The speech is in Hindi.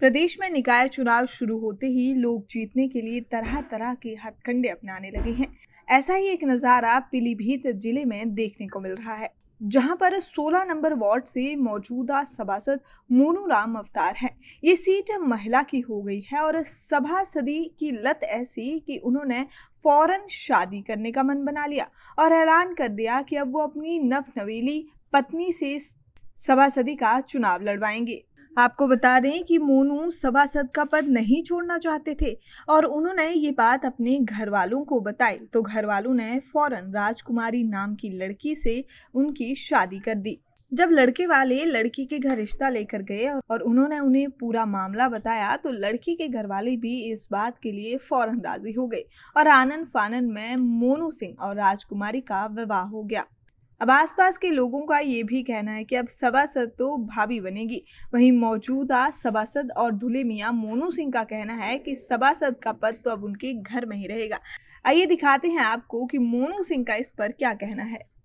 प्रदेश में निकाय चुनाव शुरू होते ही लोग जीतने के लिए तरह तरह के हथकंडे अपनाने लगे हैं ऐसा ही एक नज़ारा पीलीभीत जिले में देखने को मिल रहा है जहां पर 16 नंबर वार्ड से मौजूदा सभासद मोनू राम अवतार हैं ये सीट महिला की हो गई है और सभा सदी की लत ऐसी कि उन्होंने फौरन शादी करने का मन बना लिया और ऐलान कर दिया कि अब वो अपनी नव नवेली पत्नी से सभा सदी का चुनाव लड़वाएंगे आपको बता दें कि मोनू सभासद का पद नहीं छोड़ना चाहते थे और उन्होंने ये बात अपने घर वालों को बताई तो घर वालों ने फौरन राजकुमारी नाम की लड़की से उनकी शादी कर दी जब लड़के वाले लड़की के घर रिश्ता लेकर गए और उन्होंने उन्हें पूरा मामला बताया तो लड़की के घर वाले भी इस बात के लिए फौरन राजी हो गए और आनंद फानंद में मोनू सिंह और राजकुमारी का विवाह हो गया अब आसपास के लोगों का ये भी कहना है कि अब सभासद तो भाभी बनेगी वहीं मौजूदा सभासद और धुले मियाँ मोनू सिंह का कहना है कि सभासद का पद तो अब उनके घर में ही रहेगा आइए दिखाते हैं आपको कि मोनू सिंह का इस पर क्या कहना है